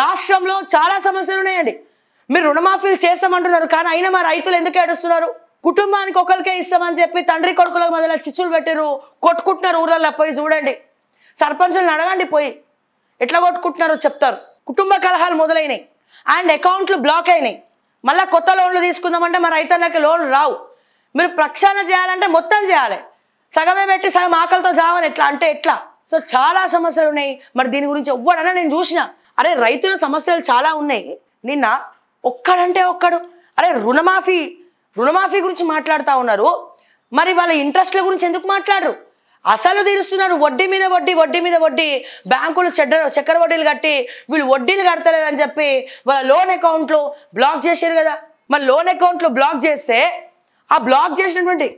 రాష్ట్రంలో చాలా సమస్యలు ఉన్నాయండి మీరు రుణమాఫీలు చేస్తామంటున్నారు కానీ అయినా మా రైతులు ఎందుకు ఏడుస్తున్నారు కుటుంబానికి ఒకరికే ఇస్తామని చెప్పి తండ్రి కొడుకులకు మొదల చిచ్చులు పెట్టారు కొట్టుకుంటున్నారు ఊర్లలో పోయి చూడండి సర్పంచులను అడగండి పోయి ఎట్లా కొట్టుకుంటున్నారో చెప్తారు కుటుంబ కలహాలు మొదలైనాయి అండ్ అకౌంట్లు బ్లాక్ అయినాయి మళ్ళీ కొత్త లోన్లు తీసుకుందామంటే మా రైతన్నకి లోన్లు రావు మీరు ప్రక్షాళన చేయాలంటే మొత్తం చేయాలి సగమే పెట్టి సగం ఆకలితో చావని ఎట్లా అంటే ఎట్లా సో చాలా సమస్యలు ఉన్నాయి మరి దీని గురించి ఎవ్వడన్నా నేను చూసిన అరే రైతుల సమస్యలు చాలా ఉన్నాయి నిన్న ఒక్కడంటే ఒక్కడు అరే రుణమాఫీ రుణమాఫీ గురించి మాట్లాడుతూ ఉన్నారు మరి వాళ్ళ ఇంట్రెస్ట్ల గురించి ఎందుకు మాట్లాడరు అసలు తీరుస్తున్నారు వడ్డీ మీద వడ్డీ వడ్డీ మీద వడ్డీ బ్యాంకులు చెడ్డ చక్కెర వడ్డీలు కట్టి వీళ్ళు వడ్డీలు అని చెప్పి వాళ్ళ లోన్ అకౌంట్లో బ్లాక్ చేశారు కదా మరి లోన్ అకౌంట్లో బ్లాక్ చేస్తే ఆ బ్లాక్ చేసినటువంటి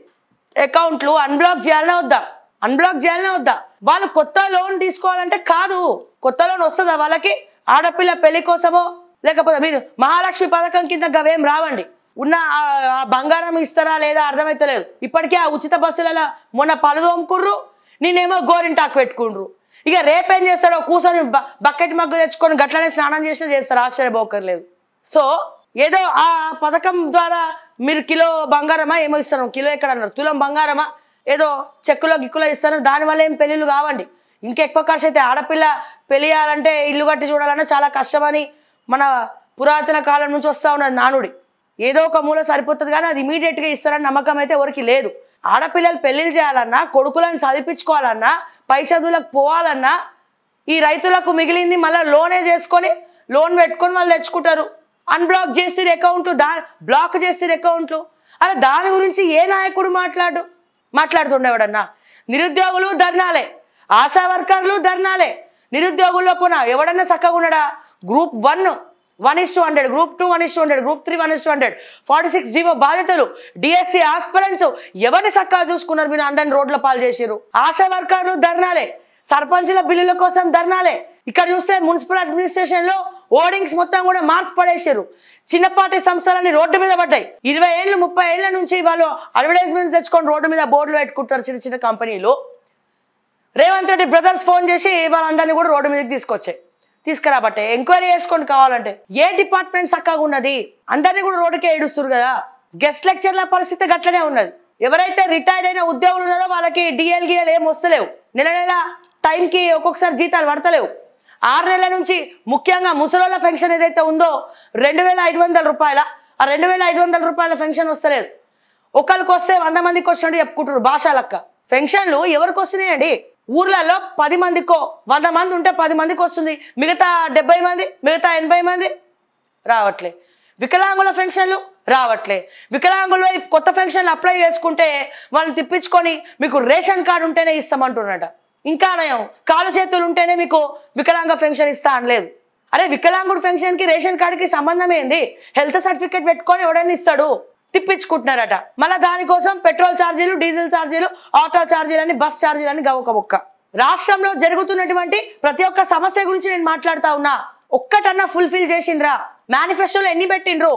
అకౌంట్లు అన్బ్లాక్ చేయాలనే వద్దా అన్బ్లాక్ చేయాలనే వద్దా వాళ్ళు కొత్త లోన్ తీసుకోవాలంటే కాదు కొత్త లోన్ వస్తుందా వాళ్ళకి ఆడపిల్ల పెళ్లి కోసమో లేకపోతే మీరు మహాలక్ష్మి పథకం కింద గవేం రావండి ఉన్న ఆ బంగారం ఇస్తారా లేదా అర్థమవుతలేదు ఇప్పటికే ఆ ఉచిత బస్సులలో మొన్న పలుదోముకుర్రు నేనేమో గోరింటాకు పెట్టుకుండ్రు ఇక రేపేం చేస్తాడో కూర్చొని బకెట్ మగ్గు తెచ్చుకొని గట్లనే స్నానం చేసినా చేస్తారు ఆశ్చర్యపోకర్లేదు సో ఏదో ఆ పథకం ద్వారా మీరు కిలో బంగారమా ఏమో ఇస్తాను కిలో ఎక్కడ అన్నారు తులం బంగారమా ఏదో చెక్కులో గిక్కులో ఇస్తాను దానివల్ల ఏం పెళ్ళిళ్ళు కావండి ఇంకెక్కువ ఖర్చు అయితే ఆడపిల్ల పెళ్ళియాలంటే చేయాలంటే ఇల్లు కట్టి చూడాలన్నా చాలా కష్టమని మన పురాతన కాలం నుంచి వస్తూ ఉన్నది నానుడి ఏదో ఒక మూల సరిపోతుంది కానీ అది ఇమీడియట్గా ఇస్తారని నమ్మకం అయితే ఎవరికి లేదు ఆడపిల్లలు పెళ్లిళ్ళు చేయాలన్నా కొడుకులను చదివించుకోవాలన్నా పై చదువులకు పోవాలన్నా ఈ రైతులకు మిగిలింది మళ్ళీ లోనే చేసుకొని లోన్ పెట్టుకొని వాళ్ళు తెచ్చుకుంటారు అన్బ్లాక్ చేస్తే అకౌంట్లు దా బ్లాక్ చేస్తే అకౌంట్లు అలా దాని గురించి ఏ నాయకుడు మాట్లాడు మాట్లాడుతుండేవాడన్నా నిరుద్యోగులు ధర్నాలే ఆశా వర్కర్లు ధర్నాలే నిరుద్యోగుల్లో పోనా ఎవడన్నా చక్కగా ఉన్నాడా group one one is two hundred group two one is two hundred group three one is two hundred forty six G O బాధితులు డిఎస్సి ఆస్పరెంట్స్ ఎవరిని చక్కగా చూసుకున్నారు మీరు అందరిని రోడ్ల పాలు చేసారు ఆశా వర్కర్లు ధర్నాలే సర్పంచుల బిల్లుల కోసం ధర్నాలే ఇక్కడ చూస్తే మున్సిపల్ అడ్మినిస్ట్రేషన్లో ఓడింగ్స్ మొత్తం కూడా మార్చి పడేసారు చిన్నపాటి సంస్థలన్నీ రోడ్డు మీద పడ్డాయి ఇరవై ఏళ్ళు ముప్పై ఏళ్ళ నుంచి వాళ్ళు అడ్వర్టైజ్మెంట్స్ తెచ్చుకొని రోడ్డు మీద బోర్డులు పెట్టుకుంటారు చిన్న చిన్న కంపెనీలు రేవంత్ రెడ్డి బ్రదర్స్ ఫోన్ చేసి వాళ్ళందరినీ కూడా రోడ్డు మీదకి తీసుకొచ్చే తీసుకురాబట్టే ఎంక్వైరీ చేసుకోండి కావాలంటే ఏ డిపార్ట్మెంట్ చక్కగా ఉన్నది అందరినీ కూడా రోడ్డుకే ఏడుస్తారు కదా గెస్ట్ లెక్చర్ల పరిస్థితి గట్లనే ఉన్నది ఎవరైతే రిటైర్డ్ అయిన ఉద్యోగులు ఉన్నారో వాళ్ళకి డిఎల్ గిఎల్ ఏం వస్తలేవు నెల నెల టైంకి ఒక్కొక్కసారి జీతాలు పడతలేవు ఆరు నెలల నుంచి ముఖ్యంగా ముసలోళ్ళ ఫెన్షన్ ఏదైతే ఉందో రెండు వేల ఐదు వందల రూపాయల ఆ రెండు వేల ఐదు వందల రూపాయల ఫెన్షన్ వస్తలేదు ఒకరికి వస్తే వంద మందికి వచ్చినట్టు చెప్పుకుంటారు భాషలక్క పెన్షన్లు ఎవరికి వస్తున్నాయండి ఊర్లలో పది మందికో వంద మంది ఉంటే పది మందికి వస్తుంది మిగతా డెబ్బై మంది మిగతా ఎనభై మంది రావట్లే వికలాంగుల ఫెన్షన్లు రావట్లే వికలాంగులు కొత్త ఫెన్షన్లు అప్లై చేసుకుంటే వాళ్ళని తిప్పించుకొని మీకు రేషన్ కార్డు ఉంటేనే ఇస్తామంటున్నట ఇంకా నయం కాలు చేతులు ఉంటేనే మీకు వికలాంగ ఫెన్షన్ ఇస్తా అనలేదు అరే వికలాంగుడు ఫెన్షన్కి రేషన్ కార్డుకి సంబంధం ఏంది హెల్త్ సర్టిఫికేట్ పెట్టుకొని ఎవడని ఇస్తాడు తిప్పించుకుంటున్నారట మళ్ళీ దానికోసం పెట్రోల్ ఛార్జీలు డీజిల్ ఛార్జీలు ఆటో ఛార్జీలని బస్ ఛార్జీలని గవక బొక్క రాష్ట్రంలో జరుగుతున్నటువంటి ప్రతి ఒక్క సమస్య గురించి నేను మాట్లాడుతా ఉన్నా ఒక్కటన్నా ఫుల్ఫిల్ చేసిండ్రా మేనిఫెస్టోలో ఎన్ని పెట్టిండ్రు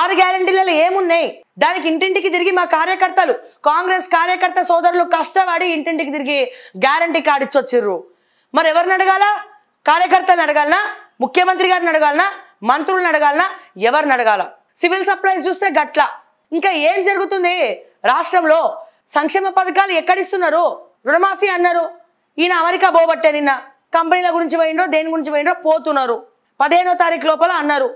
ఆరు గ్యారంటీలలో ఏమున్నాయి దానికి ఇంటింటికి తిరిగి మా కార్యకర్తలు కాంగ్రెస్ కార్యకర్త సోదరులు కష్టపడి ఇంటింటికి తిరిగి గ్యారంటీ కార్డు ఇచ్చొచ్చిర్రు మరి ఎవరిని అడగాల కార్యకర్తలను అడగాలనా ముఖ్యమంత్రి గారిని అడగాలనా మంత్రులను అడగాలనా ఎవరిని అడగాల సివిల్ సప్లైస్ చూస్తే గట్ల ఇంకా ఏం జరుగుతుంది రాష్ట్రంలో సంక్షేమ పథకాలు ఎక్కడిస్తున్నారు రుణమాఫీ అన్నారు ఈయన అమెరికా పోబట్టే నిన్న కంపెనీల గురించి పోయినో దేని గురించి పోయినో పోతున్నారు పదిహేనో తారీఖు లోపల అన్నారు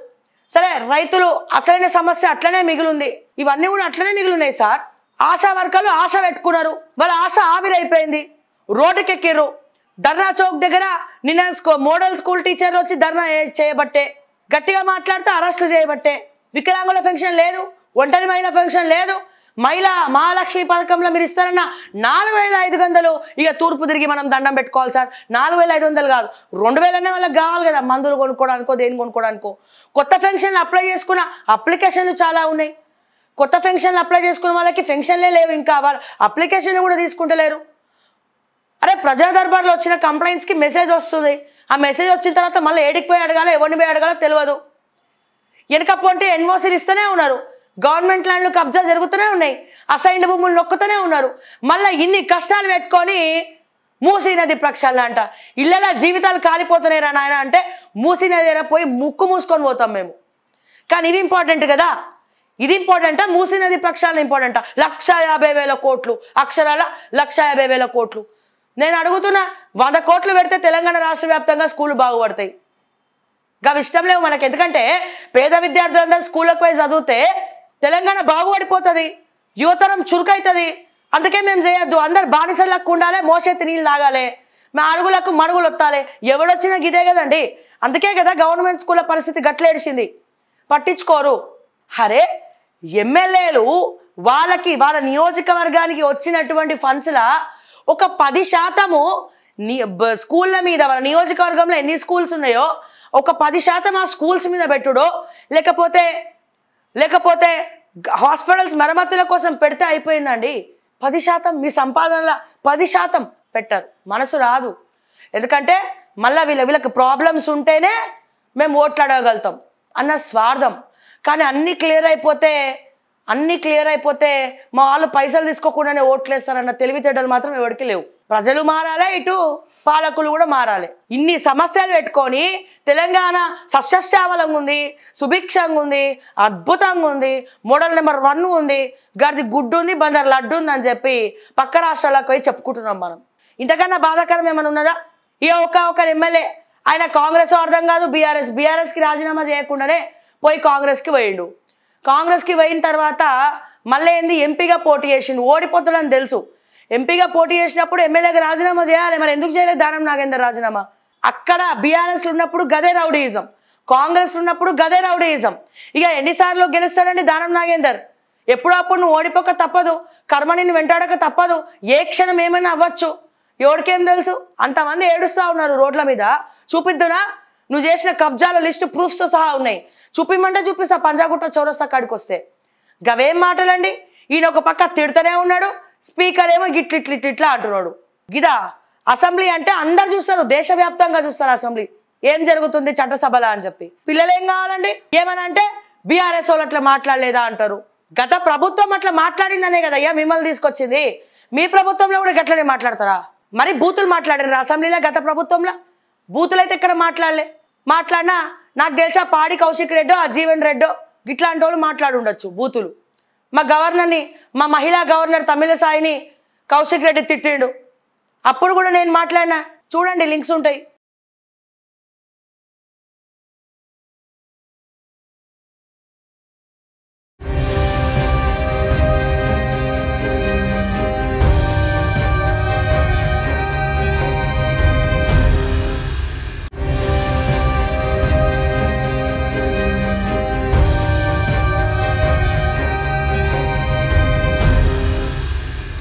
సరే రైతులు అసలైన సమస్య అట్లనే మిగిలింది ఇవన్నీ కూడా అట్లనే మిగిలినాయి సార్ ఆశా వర్గాలు ఆశ పెట్టుకున్నారు వాళ్ళ ఆశ ఆవిరైపోయింది రోడ్డుకెక్కిర్రు ధర్నా చౌక్ దగ్గర నిన్న మోడల్ స్కూల్ టీచర్లు వచ్చి ధర్నా చేయబట్టే గట్టిగా మాట్లాడితే అరెస్టులు చేయబట్టే వికలాంగుల పెన్షన్ లేదు ఒంటరి మహిళ పెన్షన్ లేదు మహిళా మహాలక్ష్మి పథకంలో మీరు ఇస్తారన్న నాలుగు వేల ఐదు వందలు ఇక తూర్పు తిరిగి మనం దండం పెట్టుకోవాలి సార్ నాలుగు వేల ఐదు వందలు కాదు రెండు వేలనే వాళ్ళకి కావాలి కదా మందులు కొనుక్కోవడానికో దేని కొనుక్కోవడానికో కొత్త ఫెన్షన్లు అప్లై చేసుకున్న అప్లికేషన్లు చాలా ఉన్నాయి కొత్త ఫెన్షన్లు అప్లై చేసుకున్న వాళ్ళకి పెన్షన్లే లేవు ఇంకా వాళ్ళు అప్లికేషన్లు కూడా తీసుకుంటలేరు అరే ప్రజా దర్బార్లో వచ్చిన కంప్లైంట్స్కి మెసేజ్ వస్తుంది ఆ మెసేజ్ వచ్చిన తర్వాత మళ్ళీ ఏడికి పోయి అడగాలో ఎవరిని పోయి అడగాలో తెలియదు వెనకప్పు అంటే ఎన్ఓసీలు ఇస్తూనే ఉన్నారు గవర్నమెంట్ ల్యాండ్లు కబ్జా జరుగుతూనే ఉన్నాయి అసైన్డ్ భూములు నొక్కుతూనే ఉన్నారు మళ్ళీ ఇన్ని కష్టాలు పెట్టుకొని మూసీ నది ప్రక్షాళన అంట ఇళ్ళ జీవితాలు రా నాయన అంటే మూసీ నది పోయి ముక్కు మూసుకొని పోతాం మేము కానీ ఇది ఇంపార్టెంట్ కదా ఇది ఇంపార్టెంటా మూసీ నది ప్రక్షాళన ఇంపార్టెంటా లక్ష యాభై వేల కోట్లు అక్షరాల లక్ష యాభై వేల కోట్లు నేను అడుగుతున్నా వంద కోట్లు పెడితే తెలంగాణ రాష్ట్ర వ్యాప్తంగా స్కూళ్ళు బాగుపడతాయి అవి ఇష్టం లేవు మనకి ఎందుకంటే పేద విద్యార్థులందరూ స్కూళ్ళకు పోయి చదివితే తెలంగాణ బాగుపడిపోతుంది యువతరం చురుకైతుంది అందుకే మేము చేయొద్దు అందరు బానిసలకు ఉండాలి మోసెత్తి నీళ్ళు తాగాలి మా అడుగులకు మడుగులు వత్తాలి ఎవడొచ్చినా ఇదే కదండి అందుకే కదా గవర్నమెంట్ స్కూళ్ళ పరిస్థితి గట్లేడిసింది పట్టించుకోరు అరే ఎమ్మెల్యేలు వాళ్ళకి వాళ్ళ నియోజకవర్గానికి వచ్చినటువంటి ఫండ్స్ల ఒక పది శాతము స్కూళ్ళ మీద వాళ్ళ నియోజకవర్గంలో ఎన్ని స్కూల్స్ ఉన్నాయో ఒక పది శాతం ఆ స్కూల్స్ మీద పెట్టుడో లేకపోతే లేకపోతే హాస్పిటల్స్ మరమ్మతుల కోసం పెడితే అయిపోయిందండి పది శాతం మీ సంపాదనల పది శాతం పెట్టరు మనసు రాదు ఎందుకంటే మళ్ళీ వీళ్ళ వీళ్ళకి ప్రాబ్లమ్స్ ఉంటేనే మేము ఓట్లాడగలుగుతాం అన్న స్వార్థం కానీ అన్నీ క్లియర్ అయిపోతే అన్నీ క్లియర్ అయిపోతే మా వాళ్ళు పైసలు తీసుకోకుండానే ఓట్లేస్తారన్న తెలివితేటలు మాత్రం ఎవరికి లేవు ప్రజలు మారాలే ఇటు పాలకులు కూడా మారాలి ఇన్ని సమస్యలు పెట్టుకొని తెలంగాణ సస్యశ్యామలంగా ఉంది సుభిక్షంగా ఉంది అద్భుతంగా ఉంది మోడల్ నెంబర్ వన్ ఉంది గడిది గుడ్డు ఉంది బందర్ లడ్డు ఉంది అని చెప్పి పక్క రాష్ట్రాలకు పోయి చెప్పుకుంటున్నాం మనం ఇంతకన్నా బాధాకరం ఏమైనా ఉన్నదా ఏ ఒక ఒకరు ఎమ్మెల్యే ఆయన కాంగ్రెస్ అర్థం కాదు బీఆర్ఎస్ బీఆర్ఎస్కి రాజీనామా చేయకుండానే పోయి కాంగ్రెస్కి పోయిండు కాంగ్రెస్కి పోయిన తర్వాత మళ్ళీ ఏంది ఎంపీగా పోటీ చేసిండు ఓడిపోతుందని తెలుసు ఎంపీగా పోటీ చేసినప్పుడు ఎమ్మెల్యేకి రాజీనామా చేయాలి మరి ఎందుకు చేయలేదు దానం నాగేందర్ రాజీనామా అక్కడ బీఆర్ఎస్ ఉన్నప్పుడు గదే రౌడీయిజం కాంగ్రెస్ ఉన్నప్పుడు గదే రౌడీయిజం ఇక ఎన్నిసార్లు గెలుస్తాడండి దానం నాగేందర్ ఎప్పుడు అప్పుడు నువ్వు ఓడిపోక తప్పదు కర్మ నిన్ను వెంటాడక తప్పదు ఏ క్షణం ఏమైనా అవ్వచ్చు ఎవరికేం తెలుసు అంతమంది ఏడుస్తూ ఉన్నారు రోడ్ల మీద చూపిద్దునా నువ్వు చేసిన కబ్జాల లిస్టు ప్రూఫ్స్తో సహా ఉన్నాయి చూపిమంటే చూపిస్తా పంజాగుట్ట చౌరస్తా కాడికి వస్తే గవేం మాటలండి ఈయన ఒక పక్క తిడతనే ఉన్నాడు స్పీకర్ ఏమో గిట్లు ఇట్ల ఇట్లా అంటున్నాడు గిదా అసెంబ్లీ అంటే అందరు చూస్తారు దేశవ్యాప్తంగా చూస్తారు అసెంబ్లీ ఏం జరుగుతుంది చట్టసభలా అని చెప్పి పిల్లలు ఏం కావాలండి ఏమనంటే బీఆర్ఎస్ వాళ్ళు అట్లా మాట్లాడలేదా అంటారు గత ప్రభుత్వం అట్లా మాట్లాడిందనే కదా అయ్యా మిమ్మల్ని తీసుకొచ్చింది మీ ప్రభుత్వంలో కూడా గట్లనే మాట్లాడతారా మరి బూతులు మాట్లాడారు అసెంబ్లీలో గత ప్రభుత్వంలో బూతులు అయితే ఇక్కడ మాట్లాడలే మాట్లాడినా నాకు తెలిసా పాడి కౌశిక్ రెడ్డో ఆ జీవన్ రెడ్డో ఇట్లాంటి వాళ్ళు మాట్లాడుండొచ్చు బూతులు మా గవర్నర్ని మా మహిళా గవర్నర్ తమిళసాయిని కౌశిక్ రెడ్డి తిట్టిండు అప్పుడు కూడా నేను మాట్లాడినా చూడండి లింక్స్ ఉంటాయి